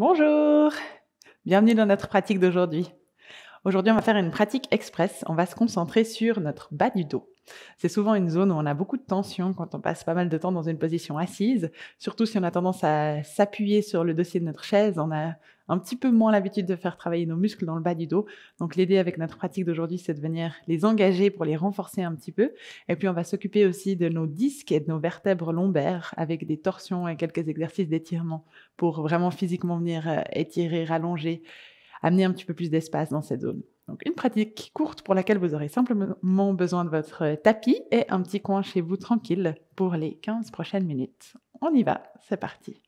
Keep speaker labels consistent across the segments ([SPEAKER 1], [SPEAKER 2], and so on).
[SPEAKER 1] Bonjour Bienvenue dans notre pratique d'aujourd'hui. Aujourd'hui, on va faire une pratique express. On va se concentrer sur notre bas du dos. C'est souvent une zone où on a beaucoup de tension quand on passe pas mal de temps dans une position assise, surtout si on a tendance à s'appuyer sur le dossier de notre chaise. On a un petit peu moins l'habitude de faire travailler nos muscles dans le bas du dos. Donc l'idée avec notre pratique d'aujourd'hui, c'est de venir les engager pour les renforcer un petit peu. Et puis on va s'occuper aussi de nos disques et de nos vertèbres lombaires avec des torsions et quelques exercices d'étirement pour vraiment physiquement venir euh, étirer, rallonger, amener un petit peu plus d'espace dans cette zone. Donc une pratique courte pour laquelle vous aurez simplement besoin de votre tapis et un petit coin chez vous tranquille pour les 15 prochaines minutes. On y va, c'est parti.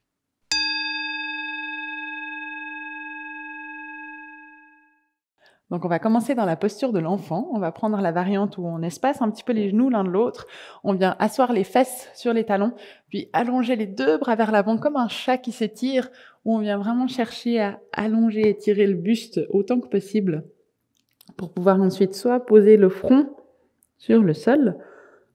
[SPEAKER 1] Donc on va commencer dans la posture de l'enfant. On va prendre la variante où on espace un petit peu les genoux l'un de l'autre. On vient asseoir les fesses sur les talons, puis allonger les deux bras vers l'avant comme un chat qui s'étire, où on vient vraiment chercher à allonger et tirer le buste autant que possible pour pouvoir ensuite soit poser le front sur le sol,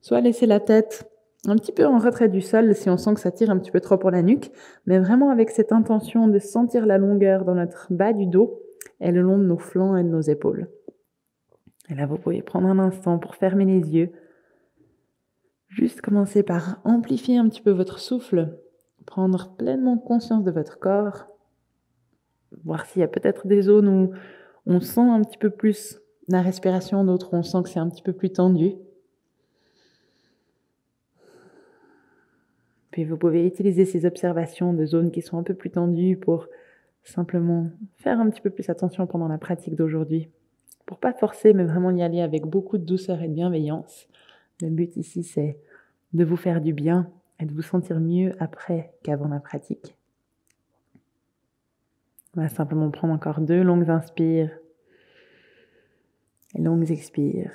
[SPEAKER 1] soit laisser la tête un petit peu en retrait du sol si on sent que ça tire un petit peu trop pour la nuque, mais vraiment avec cette intention de sentir la longueur dans notre bas du dos et le long de nos flancs et de nos épaules. Et là, vous pouvez prendre un instant pour fermer les yeux. Juste commencer par amplifier un petit peu votre souffle, prendre pleinement conscience de votre corps, voir s'il y a peut-être des zones où on sent un petit peu plus la respiration, d'autres on sent que c'est un petit peu plus tendu. Puis vous pouvez utiliser ces observations de zones qui sont un peu plus tendues pour Simplement faire un petit peu plus attention pendant la pratique d'aujourd'hui. Pour pas forcer, mais vraiment y aller avec beaucoup de douceur et de bienveillance. Le but ici, c'est de vous faire du bien et de vous sentir mieux après qu'avant la pratique. On va simplement prendre encore deux longues inspires et longues expires.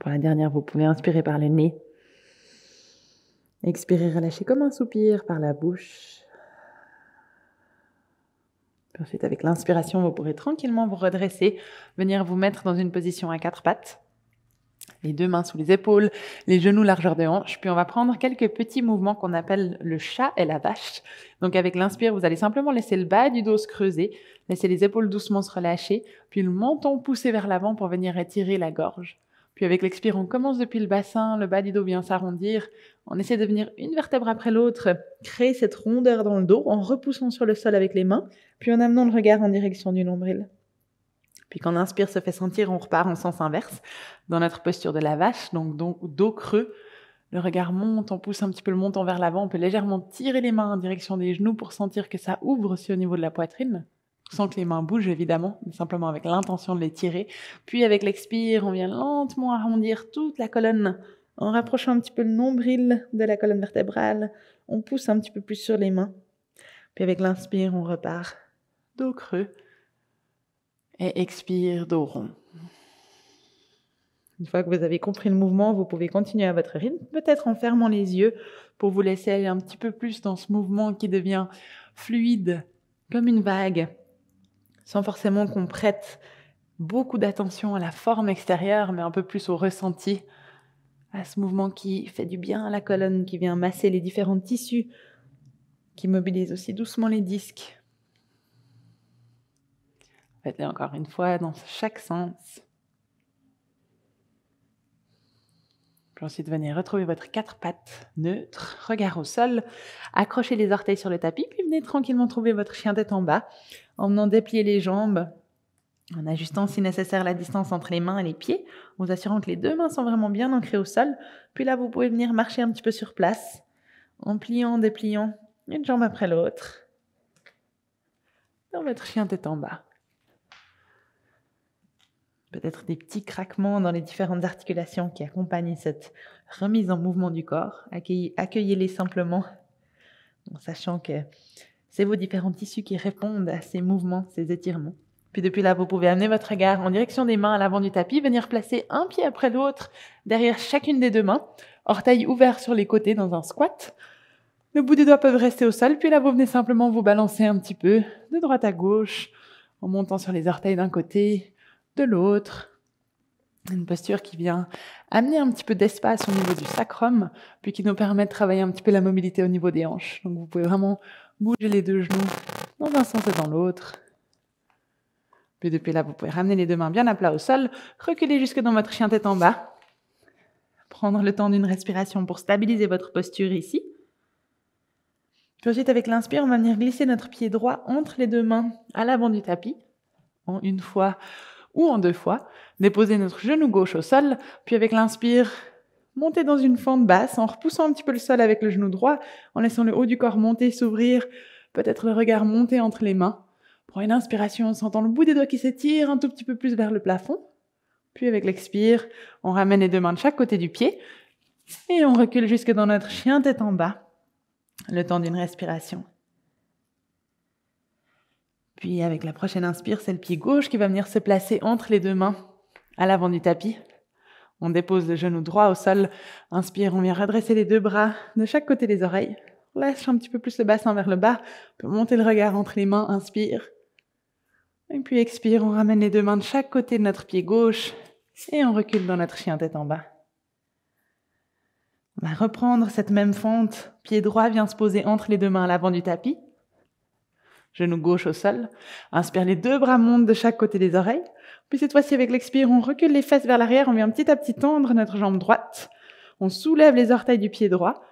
[SPEAKER 1] Pour la dernière, vous pouvez inspirer par le nez, expirer, relâcher comme un soupir par la bouche ensuite, avec l'inspiration, vous pourrez tranquillement vous redresser, venir vous mettre dans une position à quatre pattes. Les deux mains sous les épaules, les genoux largeur des hanches. Puis on va prendre quelques petits mouvements qu'on appelle le chat et la vache. Donc avec l'inspire, vous allez simplement laisser le bas du dos se creuser, laisser les épaules doucement se relâcher, puis le menton pousser vers l'avant pour venir étirer la gorge. Puis avec l'expire, on commence depuis le bassin, le bas du dos vient s'arrondir. On essaie de venir une vertèbre après l'autre, créer cette rondeur dans le dos en repoussant sur le sol avec les mains, puis en amenant le regard en direction du nombril. Puis quand inspire, se fait sentir, on repart en sens inverse dans notre posture de la vache, donc, dos creux. Le regard monte, on pousse un petit peu le montant vers l'avant, on peut légèrement tirer les mains en direction des genoux pour sentir que ça ouvre aussi au niveau de la poitrine sans que les mains bougent évidemment, mais simplement avec l'intention de les tirer. Puis avec l'expire, on vient lentement arrondir toute la colonne en rapprochant un petit peu le nombril de la colonne vertébrale. On pousse un petit peu plus sur les mains. Puis avec l'inspire, on repart dos creux et expire dos rond. Une fois que vous avez compris le mouvement, vous pouvez continuer à votre rythme, peut-être en fermant les yeux pour vous laisser aller un petit peu plus dans ce mouvement qui devient fluide comme une vague sans forcément qu'on prête beaucoup d'attention à la forme extérieure, mais un peu plus au ressenti, à ce mouvement qui fait du bien à la colonne, qui vient masser les différents tissus, qui mobilise aussi doucement les disques. Faites-le encore une fois dans chaque sens. Puis ensuite, venez retrouver votre quatre pattes neutre, regard au sol, accrochez les orteils sur le tapis, puis venez tranquillement trouver votre chien tête en bas, en venant déplier les jambes, en ajustant si nécessaire la distance entre les mains et les pieds, en vous assurant que les deux mains sont vraiment bien ancrées au sol. Puis là, vous pouvez venir marcher un petit peu sur place, en pliant, dépliant, une jambe après l'autre, dans votre chien tête en bas peut-être des petits craquements dans les différentes articulations qui accompagnent cette remise en mouvement du corps. Accueillez-les simplement en sachant que c'est vos différents tissus qui répondent à ces mouvements, ces étirements. Puis depuis là, vous pouvez amener votre regard en direction des mains à l'avant du tapis, venir placer un pied après l'autre derrière chacune des deux mains, Orteils ouverts sur les côtés dans un squat. Le bout des doigts peuvent rester au sol, puis là, vous venez simplement vous balancer un petit peu de droite à gauche en montant sur les orteils d'un côté, de l'autre. Une posture qui vient amener un petit peu d'espace au niveau du sacrum, puis qui nous permet de travailler un petit peu la mobilité au niveau des hanches. Donc vous pouvez vraiment bouger les deux genoux dans un sens et dans l'autre. Puis depuis là, vous pouvez ramener les deux mains bien à plat au sol, reculer jusque dans votre chien tête en bas, prendre le temps d'une respiration pour stabiliser votre posture ici. Puis ensuite, avec l'inspire, on va venir glisser notre pied droit entre les deux mains à l'avant du tapis. En une fois, ou en deux fois, déposer notre genou gauche au sol, puis avec l'inspire, monter dans une fente basse en repoussant un petit peu le sol avec le genou droit, en laissant le haut du corps monter, s'ouvrir, peut-être le regard monter entre les mains. Prends une inspiration en sentant le bout des doigts qui s'étire un tout petit peu plus vers le plafond. Puis avec l'expire, on ramène les deux mains de chaque côté du pied et on recule jusque dans notre chien tête en bas, le temps d'une respiration. Puis avec la prochaine inspire, c'est le pied gauche qui va venir se placer entre les deux mains à l'avant du tapis. On dépose le genou droit au sol. Inspire, on vient redresser les deux bras de chaque côté des oreilles. On lâche un petit peu plus le bassin vers le bas. On peut monter le regard entre les mains. Inspire. Et puis expire, on ramène les deux mains de chaque côté de notre pied gauche et on recule dans notre chien tête en bas. On va reprendre cette même fente. Pied droit vient se poser entre les deux mains à l'avant du tapis genou gauche au sol. Inspire, les deux bras montent de chaque côté des oreilles. Puis cette fois-ci, avec l'expire, on recule les fesses vers l'arrière, on vient petit à petit tendre notre jambe droite. On soulève les orteils du pied droit.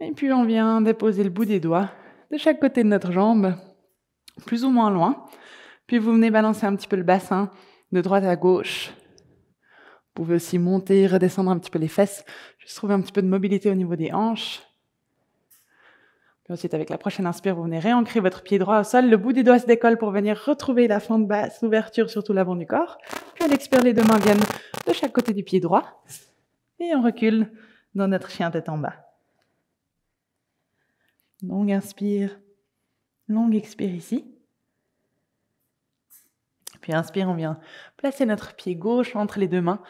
[SPEAKER 1] Et puis on vient déposer le bout des doigts de chaque côté de notre jambe, plus ou moins loin. Puis vous venez balancer un petit peu le bassin de droite à gauche. Vous pouvez aussi monter, redescendre un petit peu les fesses, juste trouver un petit peu de mobilité au niveau des hanches ensuite, avec la prochaine inspire, vous venez réancrer votre pied droit au sol. Le bout des doigts se décolle pour venir retrouver la fente basse, l'ouverture sur tout l'avant du corps. Puis à l'expire, les deux mains viennent de chaque côté du pied droit. Et on recule dans notre chien tête en bas. Longue inspire, longue expire ici. Puis inspire, on vient placer notre pied gauche entre les deux mains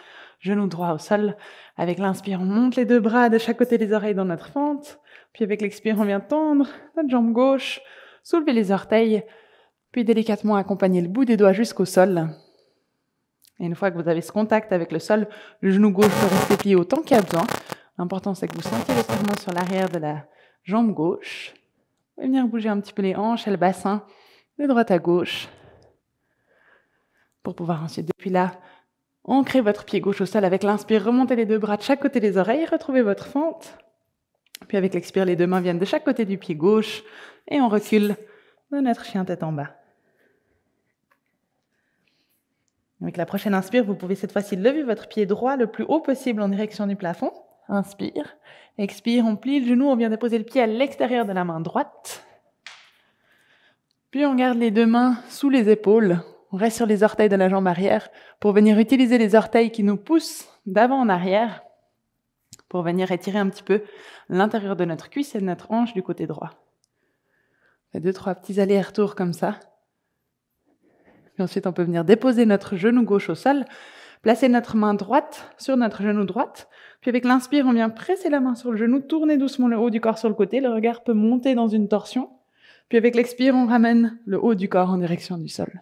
[SPEAKER 1] genou droit au sol. Avec l'inspire, on monte les deux bras de chaque côté des oreilles dans notre fente. Puis avec l'expire, on vient tendre notre jambe gauche, soulever les orteils, puis délicatement accompagner le bout des doigts jusqu'au sol. Et une fois que vous avez ce contact avec le sol, le genou gauche peut rester plié autant qu'il a besoin. L'important, c'est que vous sentiez le serment sur l'arrière de la jambe gauche. Vous pouvez venir bouger un petit peu les hanches et le bassin de droite à gauche pour pouvoir ensuite, depuis là, Ancrez votre pied gauche au sol avec l'inspire, remontez les deux bras de chaque côté des oreilles, retrouvez votre fente. Puis avec l'expire, les deux mains viennent de chaque côté du pied gauche et on recule de notre chien tête en bas. Avec la prochaine inspire, vous pouvez cette fois-ci lever votre pied droit le plus haut possible en direction du plafond. Inspire, expire, on plie le genou, on vient déposer le pied à l'extérieur de la main droite. Puis on garde les deux mains sous les épaules on reste sur les orteils de la jambe arrière pour venir utiliser les orteils qui nous poussent d'avant en arrière pour venir étirer un petit peu l'intérieur de notre cuisse et de notre hanche du côté droit. On deux, trois petits allers-retours comme ça. et ensuite, on peut venir déposer notre genou gauche au sol, placer notre main droite sur notre genou droite. Puis avec l'inspire, on vient presser la main sur le genou, tourner doucement le haut du corps sur le côté. Le regard peut monter dans une torsion. Puis avec l'expire, on ramène le haut du corps en direction du sol.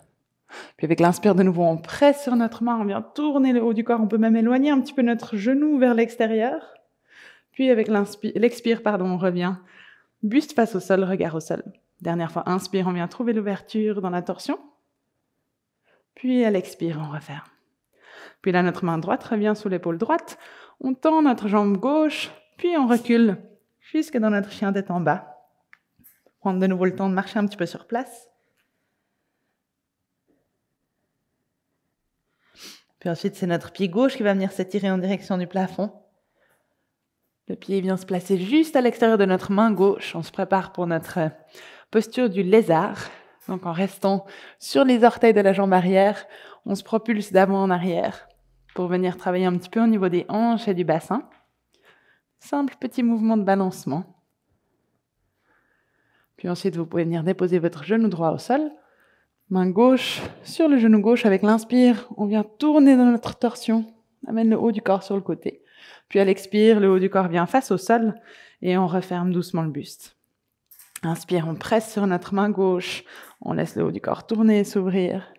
[SPEAKER 1] Puis avec l'inspire de nouveau, on presse sur notre main, on vient tourner le haut du corps, on peut même éloigner un petit peu notre genou vers l'extérieur. Puis avec l'expire, pardon, on revient, buste face au sol, regard au sol. Dernière fois, inspire, on vient trouver l'ouverture dans la torsion. Puis à l'expire, on referme. Puis là, notre main droite revient sous l'épaule droite. On tend notre jambe gauche, puis on recule jusque dans notre chien tête en bas. Prendre de nouveau le temps de marcher un petit peu sur place. Puis ensuite, c'est notre pied gauche qui va venir s'étirer en direction du plafond. Le pied vient se placer juste à l'extérieur de notre main gauche. On se prépare pour notre posture du lézard. Donc en restant sur les orteils de la jambe arrière, on se propulse d'avant en arrière pour venir travailler un petit peu au niveau des hanches et du bassin. Simple petit mouvement de balancement. Puis ensuite, vous pouvez venir déposer votre genou droit au sol Main gauche sur le genou gauche avec l'inspire. On vient tourner dans notre torsion. Amène le haut du corps sur le côté. Puis à l'expire, le haut du corps vient face au sol et on referme doucement le buste. Inspire, on presse sur notre main gauche. On laisse le haut du corps tourner et s'ouvrir.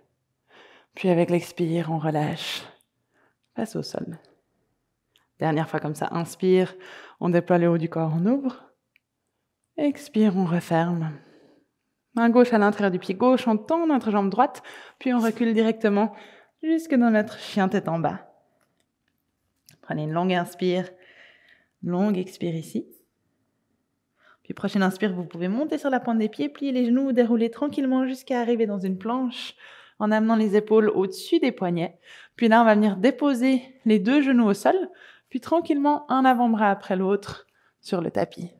[SPEAKER 1] Puis avec l'expire, on relâche. Face au sol. Dernière fois comme ça, inspire, on déploie le haut du corps, on ouvre. Expire, on referme. Main gauche à l'intérieur du pied gauche, on tend notre jambe droite, puis on recule directement jusque dans notre chien tête en bas. Prenez une longue inspire, longue expire ici. Puis prochaine inspire, vous pouvez monter sur la pointe des pieds, plier les genoux, dérouler tranquillement jusqu'à arriver dans une planche en amenant les épaules au-dessus des poignets. Puis là, on va venir déposer les deux genoux au sol, puis tranquillement un avant-bras après l'autre sur le tapis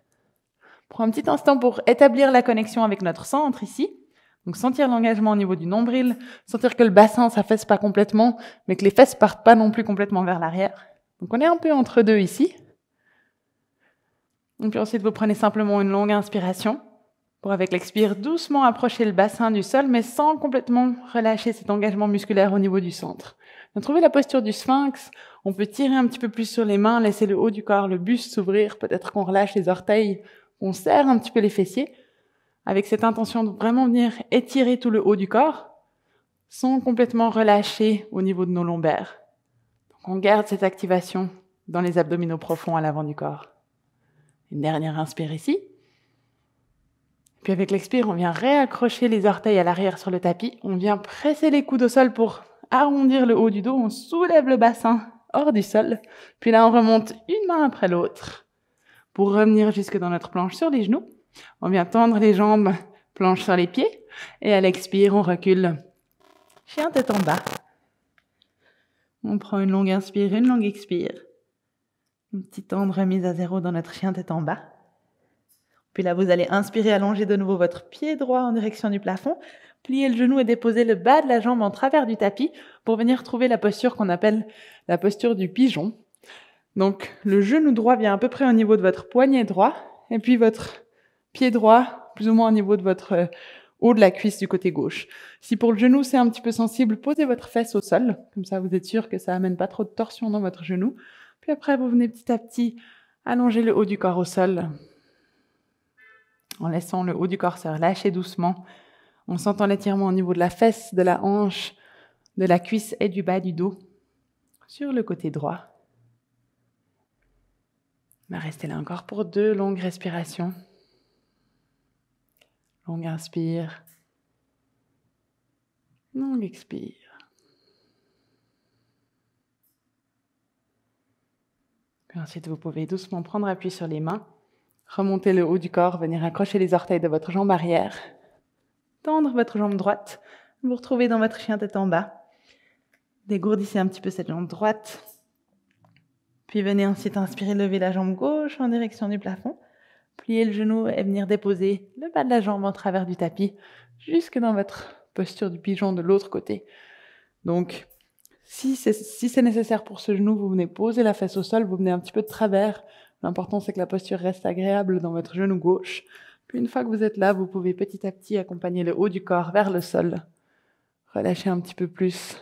[SPEAKER 1] prends un petit instant pour établir la connexion avec notre centre ici. Donc sentir l'engagement au niveau du nombril, sentir que le bassin s'affaisse pas complètement, mais que les fesses partent pas non plus complètement vers l'arrière. Donc on est un peu entre deux ici. Et puis ensuite, vous prenez simplement une longue inspiration pour, avec l'expire, doucement approcher le bassin du sol, mais sans complètement relâcher cet engagement musculaire au niveau du centre. On trouver la posture du sphinx. On peut tirer un petit peu plus sur les mains, laisser le haut du corps, le buste s'ouvrir. Peut-être qu'on relâche les orteils on serre un petit peu les fessiers avec cette intention de vraiment venir étirer tout le haut du corps sans complètement relâcher au niveau de nos lombaires. Donc on garde cette activation dans les abdominaux profonds à l'avant du corps. Une dernière inspire ici. Puis avec l'expire, on vient réaccrocher les orteils à l'arrière sur le tapis. On vient presser les coudes au sol pour arrondir le haut du dos. On soulève le bassin hors du sol. Puis là, on remonte une main après l'autre pour revenir jusque dans notre planche sur les genoux. On vient tendre les jambes, planche sur les pieds. Et à l'expire, on recule. Chien tête en bas. On prend une longue inspire, une longue expire. Une petite tendre mise à zéro dans notre chien tête en bas. Puis là, vous allez inspirer, allonger de nouveau votre pied droit en direction du plafond, plier le genou et déposer le bas de la jambe en travers du tapis pour venir trouver la posture qu'on appelle la posture du pigeon. Donc le genou droit vient à peu près au niveau de votre poignet droit et puis votre pied droit plus ou moins au niveau de votre euh, haut de la cuisse du côté gauche. Si pour le genou c'est un petit peu sensible, posez votre fesse au sol, comme ça vous êtes sûr que ça amène pas trop de torsion dans votre genou. Puis après vous venez petit à petit allonger le haut du corps au sol en laissant le haut du corps se relâcher doucement, en sentant l'étirement au niveau de la fesse, de la hanche, de la cuisse et du bas du dos sur le côté droit. On rester là encore pour deux longues respirations. Longue inspire. Longue expire. ensuite, vous pouvez doucement prendre appui sur les mains, remonter le haut du corps, venir accrocher les orteils de votre jambe arrière, tendre votre jambe droite, vous retrouver dans votre chien tête en bas. Dégourdissez un petit peu cette jambe droite, puis venez ensuite inspirer, lever la jambe gauche en direction du plafond, plier le genou et venir déposer le bas de la jambe en travers du tapis, jusque dans votre posture du pigeon de l'autre côté. Donc, si c'est nécessaire pour ce genou, vous venez poser la fesse au sol, vous venez un petit peu de travers. L'important, c'est que la posture reste agréable dans votre genou gauche. Puis une fois que vous êtes là, vous pouvez petit à petit accompagner le haut du corps vers le sol. Relâchez un petit peu plus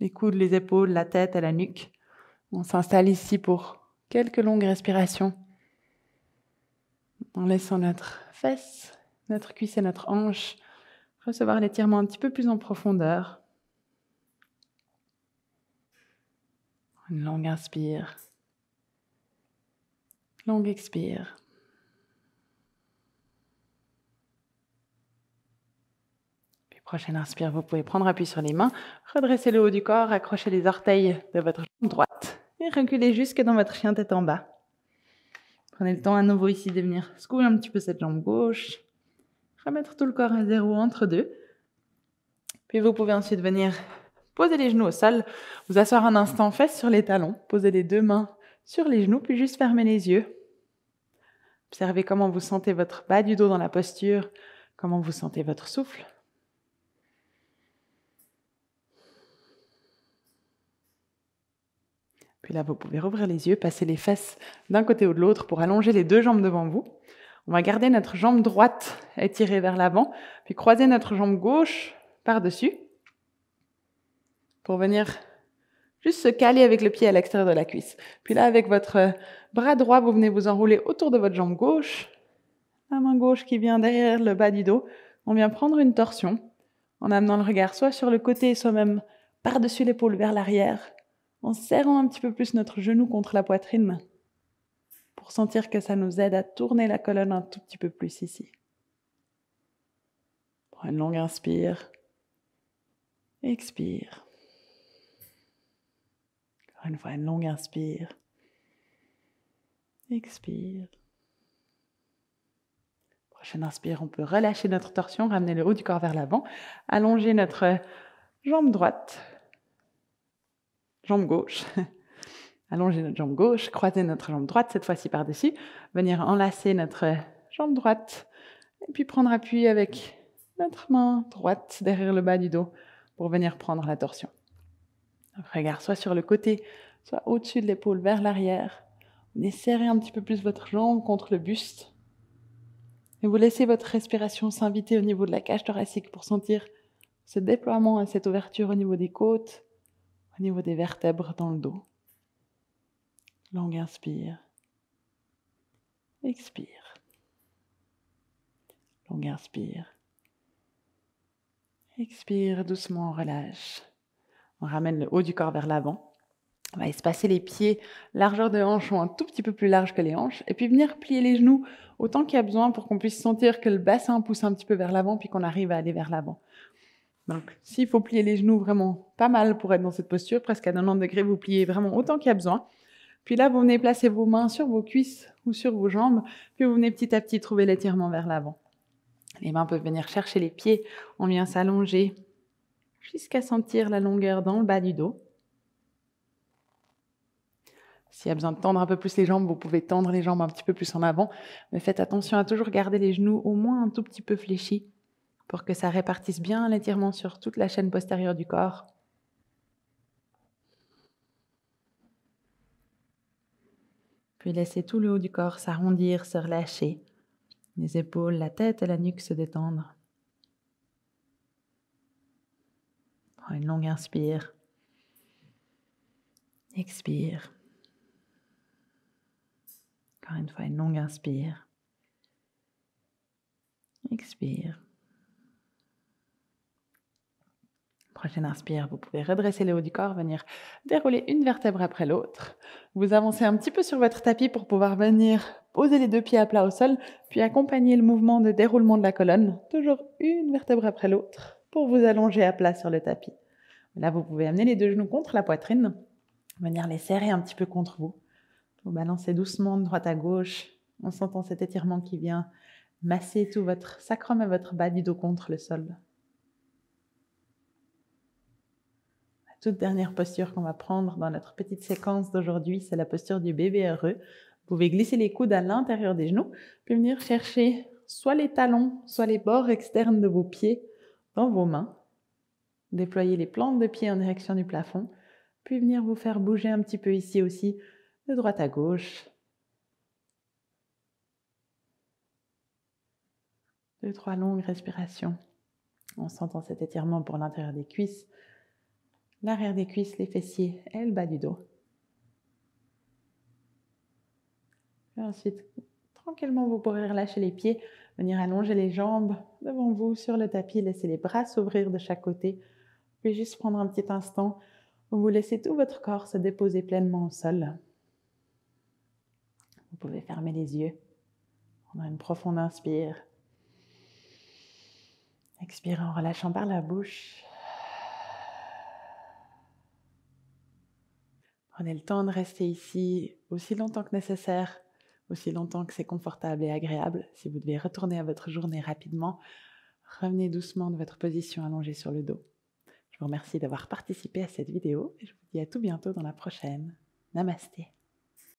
[SPEAKER 1] les coudes, les épaules, la tête et la nuque. On s'installe ici pour quelques longues respirations en laissant notre fesse, notre cuisse et notre hanche recevoir l'étirement un petit peu plus en profondeur. Une longue inspire. Longue expire. Puis prochaine inspire, vous pouvez prendre appui sur les mains, redresser le haut du corps, accrocher les orteils de votre jambe droite reculer reculez jusque dans votre chien tête en bas. Prenez le temps à nouveau ici de venir secouer un petit peu cette jambe gauche, remettre tout le corps à zéro entre deux. Puis vous pouvez ensuite venir poser les genoux au sol, vous asseoir un instant fesses sur les talons, poser les deux mains sur les genoux, puis juste fermer les yeux. Observez comment vous sentez votre bas du dos dans la posture, comment vous sentez votre souffle. Puis là, vous pouvez rouvrir les yeux, passer les fesses d'un côté ou de l'autre pour allonger les deux jambes devant vous. On va garder notre jambe droite étirée vers l'avant, puis croiser notre jambe gauche par-dessus pour venir juste se caler avec le pied à l'extérieur de la cuisse. Puis là, avec votre bras droit, vous venez vous enrouler autour de votre jambe gauche, la main gauche qui vient derrière le bas du dos. On vient prendre une torsion en amenant le regard soit sur le côté, soit même par-dessus l'épaule vers l'arrière, en serrant un petit peu plus notre genou contre la poitrine pour sentir que ça nous aide à tourner la colonne un tout petit peu plus ici. une longue inspire, expire. Encore une fois, une longue inspire, expire. Prochaine inspire, on peut relâcher notre torsion, ramener le haut du corps vers l'avant, allonger notre jambe droite jambe gauche, allonger notre jambe gauche, croiser notre jambe droite, cette fois-ci par-dessus, venir enlacer notre jambe droite, et puis prendre appui avec notre main droite derrière le bas du dos pour venir prendre la torsion. Regarde, regard soit sur le côté, soit au-dessus de l'épaule vers l'arrière. Venez serrer un petit peu plus votre jambe contre le buste. Et vous laissez votre respiration s'inviter au niveau de la cage thoracique pour sentir ce déploiement et cette ouverture au niveau des côtes, au niveau des vertèbres dans le dos. Longue inspire. Expire. Longue inspire. Expire doucement, on relâche. On ramène le haut du corps vers l'avant. On va espacer les pieds, largeur de hanche ou un tout petit peu plus large que les hanches, et puis venir plier les genoux autant qu'il y a besoin pour qu'on puisse sentir que le bassin pousse un petit peu vers l'avant, puis qu'on arrive à aller vers l'avant. Donc, s'il faut plier les genoux vraiment pas mal pour être dans cette posture, presque à 90 degrés, vous pliez vraiment autant qu'il y a besoin. Puis là, vous venez placer vos mains sur vos cuisses ou sur vos jambes, puis vous venez petit à petit trouver l'étirement vers l'avant. Les mains peuvent venir chercher les pieds, on vient s'allonger jusqu'à sentir la longueur dans le bas du dos. S'il y a besoin de tendre un peu plus les jambes, vous pouvez tendre les jambes un petit peu plus en avant, mais faites attention à toujours garder les genoux au moins un tout petit peu fléchis pour que ça répartisse bien l'étirement sur toute la chaîne postérieure du corps. Puis laissez tout le haut du corps s'arrondir, se relâcher, les épaules, la tête et la nuque se détendre. Prends une longue inspire. Expire. Encore une fois, une longue inspire. Expire. Prochaine inspire, vous pouvez redresser le haut du corps, venir dérouler une vertèbre après l'autre. Vous avancez un petit peu sur votre tapis pour pouvoir venir poser les deux pieds à plat au sol, puis accompagner le mouvement de déroulement de la colonne, toujours une vertèbre après l'autre, pour vous allonger à plat sur le tapis. Là, vous pouvez amener les deux genoux contre la poitrine, venir les serrer un petit peu contre vous. Vous balancez doucement de droite à gauche, en sentant cet étirement qui vient masser tout votre sacrum et votre bas du dos contre le sol. dernière posture qu'on va prendre dans notre petite séquence d'aujourd'hui, c'est la posture du bébé heureux. Vous pouvez glisser les coudes à l'intérieur des genoux, puis venir chercher soit les talons, soit les bords externes de vos pieds dans vos mains. Déployer les plantes de pieds en direction du plafond, puis venir vous faire bouger un petit peu ici aussi, de droite à gauche. Deux, trois longues respirations en sentant cet étirement pour l'intérieur des cuisses, l'arrière des cuisses, les fessiers et le bas du dos. ensuite, tranquillement, vous pourrez relâcher les pieds, venir allonger les jambes devant vous sur le tapis, laisser les bras s'ouvrir de chaque côté, puis juste prendre un petit instant où vous laissez tout votre corps se déposer pleinement au sol. Vous pouvez fermer les yeux, prendre une profonde inspire, Expirez en relâchant par la bouche Prenez le temps de rester ici aussi longtemps que nécessaire, aussi longtemps que c'est confortable et agréable. Si vous devez retourner à votre journée rapidement, revenez doucement de votre position allongée sur le dos. Je vous remercie d'avoir participé à cette vidéo et je vous dis à tout bientôt dans la prochaine. Namasté.